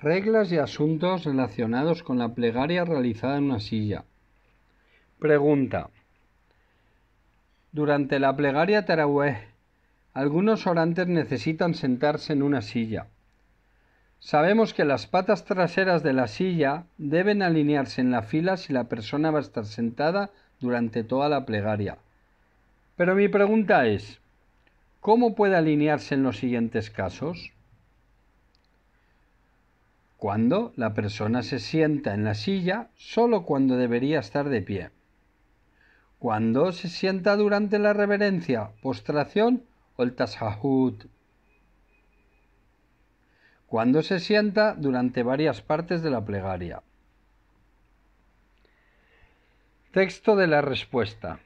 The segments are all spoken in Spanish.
Reglas y asuntos relacionados con la plegaria realizada en una silla. Pregunta. Durante la plegaria Tarawih, algunos orantes necesitan sentarse en una silla. Sabemos que las patas traseras de la silla deben alinearse en la fila si la persona va a estar sentada durante toda la plegaria. Pero mi pregunta es, ¿cómo puede alinearse en los siguientes casos? cuando la persona se sienta en la silla solo cuando debería estar de pie, cuando se sienta durante la reverencia, postración o el tasajud cuando se sienta durante varias partes de la plegaria. Texto de la respuesta.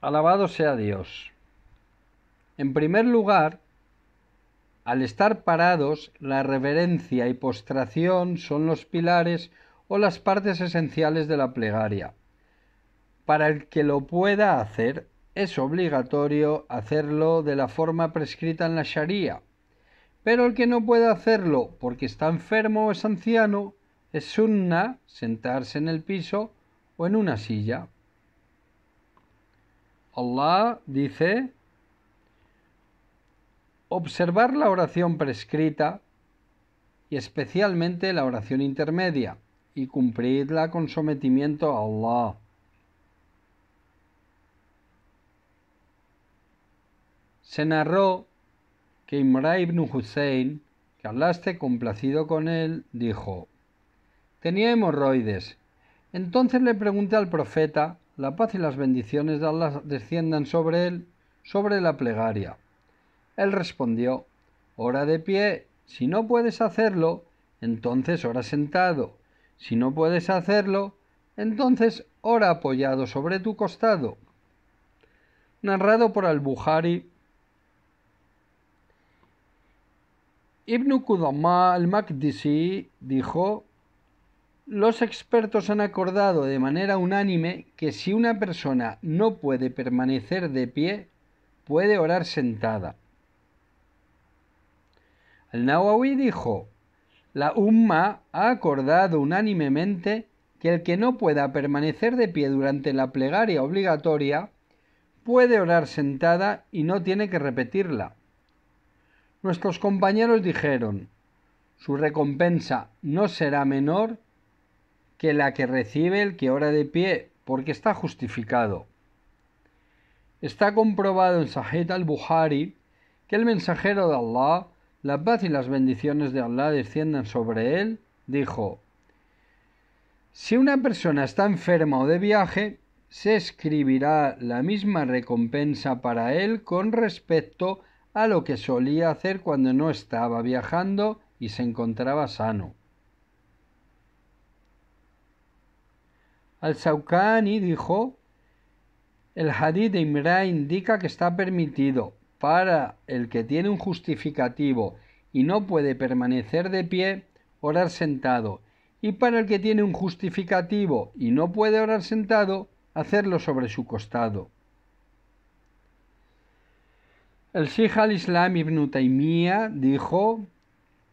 Alabado sea Dios. En primer lugar, al estar parados, la reverencia y postración son los pilares o las partes esenciales de la plegaria. Para el que lo pueda hacer, es obligatorio hacerlo de la forma prescrita en la Sharia. Pero el que no pueda hacerlo porque está enfermo o es anciano, es sunna sentarse en el piso o en una silla. Allah dice Observar la oración prescrita y especialmente la oración intermedia y cumplirla con sometimiento a Allah. Se narró que Imra ibn Hussein, que hablaste complacido con él, dijo, tenía hemorroides. Entonces le pregunté al profeta, la paz y las bendiciones de Allah desciendan sobre él, sobre la plegaria. Él respondió, Ora de pie, si no puedes hacerlo, entonces ora sentado. Si no puedes hacerlo, entonces ora apoyado sobre tu costado. Narrado por al buhari Ibn Qudamah al-Maqdisi dijo, los expertos han acordado de manera unánime que si una persona no puede permanecer de pie, puede orar sentada. Al-Nawawi dijo, la Umma ha acordado unánimemente que el que no pueda permanecer de pie durante la plegaria obligatoria puede orar sentada y no tiene que repetirla. Nuestros compañeros dijeron, su recompensa no será menor que la que recibe el que ora de pie, porque está justificado. Está comprobado en Sahih al-Bukhari que el mensajero de Allah la paz y las bendiciones de Allah desciendan sobre él, dijo, si una persona está enferma o de viaje, se escribirá la misma recompensa para él con respecto a lo que solía hacer cuando no estaba viajando y se encontraba sano. Al-Saukani dijo, el hadith de Imra indica que está permitido, para el que tiene un justificativo y no puede permanecer de pie, orar sentado, y para el que tiene un justificativo y no puede orar sentado, hacerlo sobre su costado. El Sheikh al-Islam ibn Taymiyyah dijo,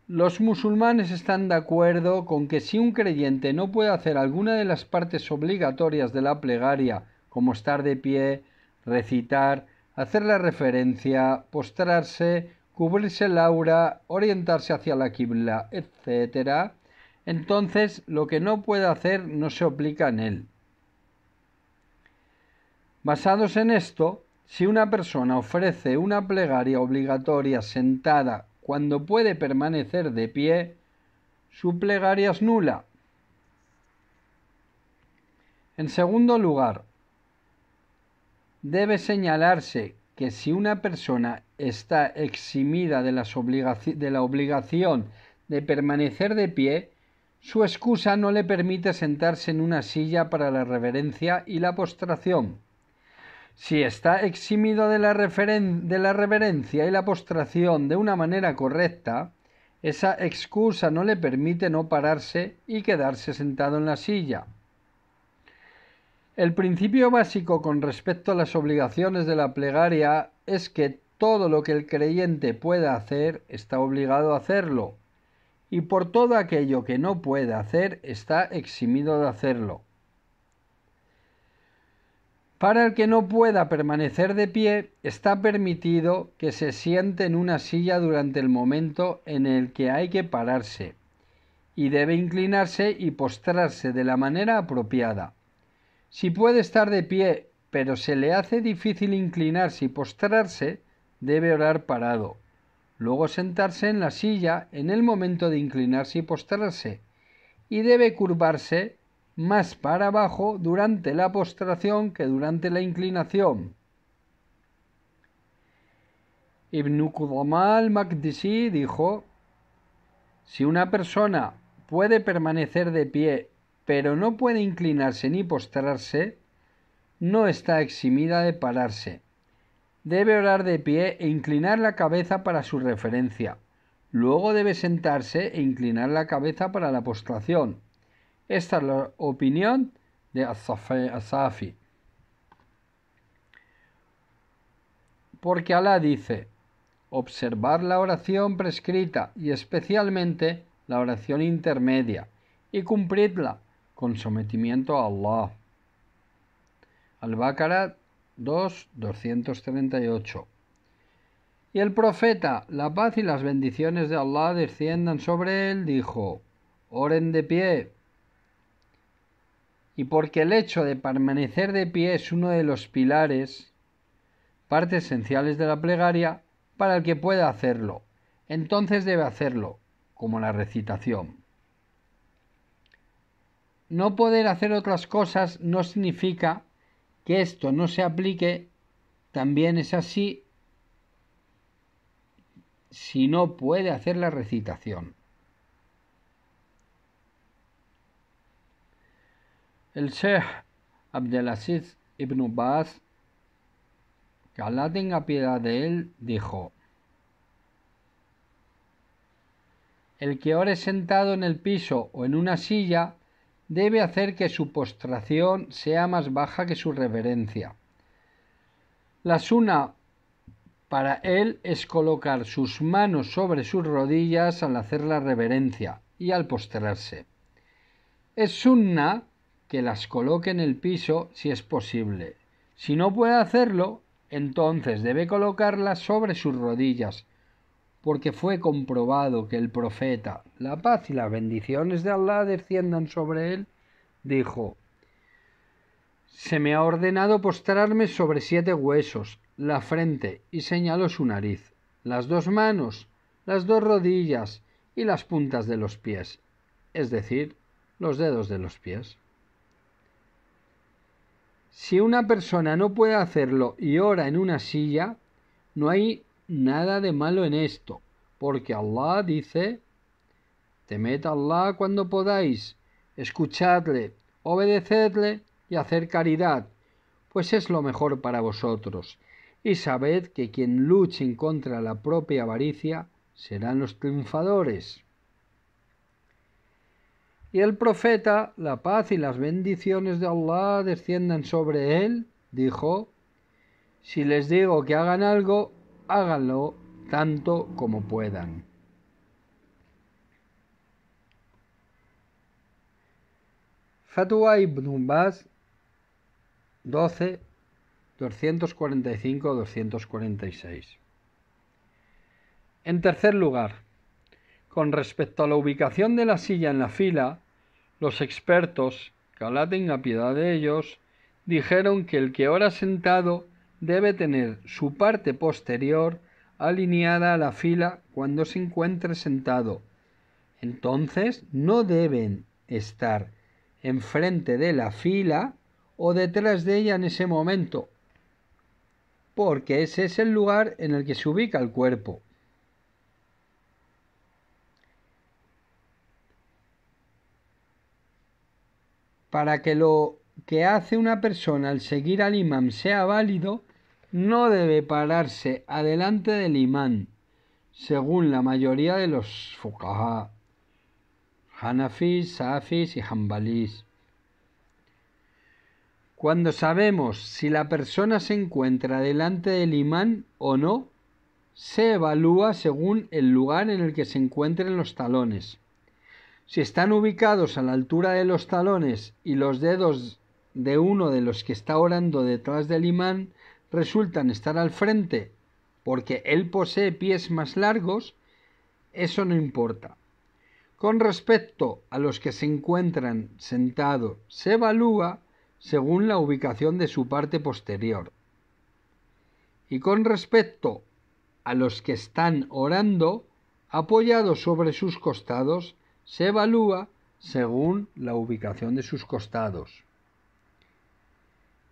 los musulmanes están de acuerdo con que si un creyente no puede hacer alguna de las partes obligatorias de la plegaria, como estar de pie, recitar, hacer la referencia, postrarse, cubrirse el aura, orientarse hacia la quibla, etc., entonces lo que no puede hacer no se aplica en él. Basados en esto, si una persona ofrece una plegaria obligatoria sentada cuando puede permanecer de pie, su plegaria es nula. En segundo lugar, Debe señalarse que si una persona está eximida de, la obligación de permanecer de pie, su excusa no le permite sentarse en una silla para la reverencia y la postración. Si está eximido de la, reverencia y la postración de una manera correcta, esa excusa no le permite no pararse y quedarse sentado en la silla. El principio básico con respecto a las obligaciones de la plegaria es que todo lo que el creyente pueda hacer está obligado a hacerlo, y por todo aquello que no pueda hacer está eximido de hacerlo. Para el que no pueda permanecer de pie, está permitido que se siente en una silla durante el momento en el que hay que pararse, y debe inclinarse y postrarse de la manera apropiada. Si puede estar de pie, pero se le hace difícil inclinarse y postrarse, debe orar parado. Luego sentarse en la silla en el momento de inclinarse y postrarse. Y debe curvarse más para abajo durante la postración que durante la inclinación. Ibn Qudamal al-Maqdisi dijo, si una persona puede permanecer de pie pero no puede inclinarse ni postrarse, no está eximida de pararse. Debe orar de pie e inclinar la cabeza para su referencia. Luego debe sentarse e inclinar la cabeza para la postración. Esta es la opinión de Asafi. Porque Alá dice, observar la oración prescrita y especialmente la oración intermedia, y cumplirla con sometimiento a Allah. Al-Baqarah 2, 238. Y el profeta, la paz y las bendiciones de Allah desciendan sobre él, dijo, oren de pie. Y porque el hecho de permanecer de pie es uno de los pilares, partes esenciales de la plegaria, para el que pueda hacerlo, entonces debe hacerlo, como la recitación no poder hacer otras cosas no significa que esto no se aplique, también es así si no puede hacer la recitación. El Sheikh Abdelaziz ibn Baz, que Alá tenga piedad de él, dijo, El que ahora es sentado en el piso o en una silla debe hacer que su postración sea más baja que su reverencia. La sunna para él es colocar sus manos sobre sus rodillas al hacer la reverencia y al postrarse. Es sunna que las coloque en el piso si es posible. Si no puede hacerlo, entonces debe colocarlas sobre sus rodillas porque fue comprobado que el profeta, la paz y las bendiciones de Allah desciendan sobre él, dijo, Se me ha ordenado postrarme sobre siete huesos, la frente, y señaló su nariz, las dos manos, las dos rodillas y las puntas de los pies, es decir, los dedos de los pies. Si una persona no puede hacerlo y ora en una silla, no hay nada de malo en esto, porque Allah dice, temed a Allah cuando podáis, escuchadle, obedecedle y hacer caridad, pues es lo mejor para vosotros, y sabed que quien luchen contra la propia avaricia serán los triunfadores. Y el profeta, la paz y las bendiciones de Allah desciendan sobre él, dijo, si les digo que hagan algo, háganlo tanto como puedan. Fatwa Ibn Baz 12, 245-246. En tercer lugar, con respecto a la ubicación de la silla en la fila, los expertos, que a tenga piedad de ellos, dijeron que el que ora sentado debe tener su parte posterior alineada a la fila cuando se encuentre sentado. Entonces no deben estar enfrente de la fila o detrás de ella en ese momento, porque ese es el lugar en el que se ubica el cuerpo. Para que lo que hace una persona al seguir al imán sea válido, no debe pararse adelante del imán, según la mayoría de los fuqaha, hanafis, safis y jambalis. Cuando sabemos si la persona se encuentra delante del imán o no, se evalúa según el lugar en el que se encuentren los talones. Si están ubicados a la altura de los talones y los dedos de uno de los que está orando detrás del imán, resultan estar al frente porque él posee pies más largos, eso no importa. Con respecto a los que se encuentran sentados, se evalúa según la ubicación de su parte posterior. Y con respecto a los que están orando, apoyados sobre sus costados, se evalúa según la ubicación de sus costados.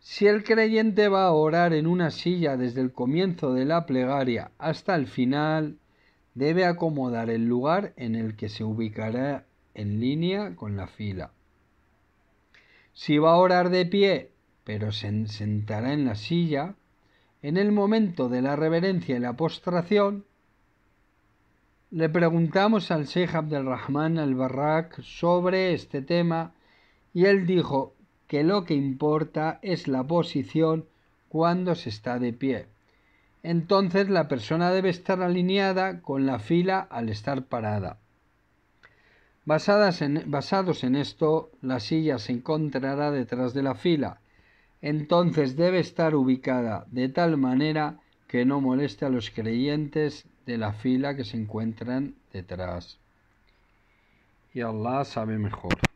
Si el creyente va a orar en una silla desde el comienzo de la plegaria hasta el final, debe acomodar el lugar en el que se ubicará en línea con la fila. Si va a orar de pie, pero se sentará en la silla, en el momento de la reverencia y la postración, le preguntamos al Sheikh Abdelrahman al-Barrak sobre este tema y él dijo, que lo que importa es la posición cuando se está de pie. Entonces la persona debe estar alineada con la fila al estar parada. basados en esto, la silla se encontrará detrás de la fila. Entonces debe estar ubicada de tal manera que no moleste a los creyentes de la fila que se encuentran detrás. Y Allah sabe mejor.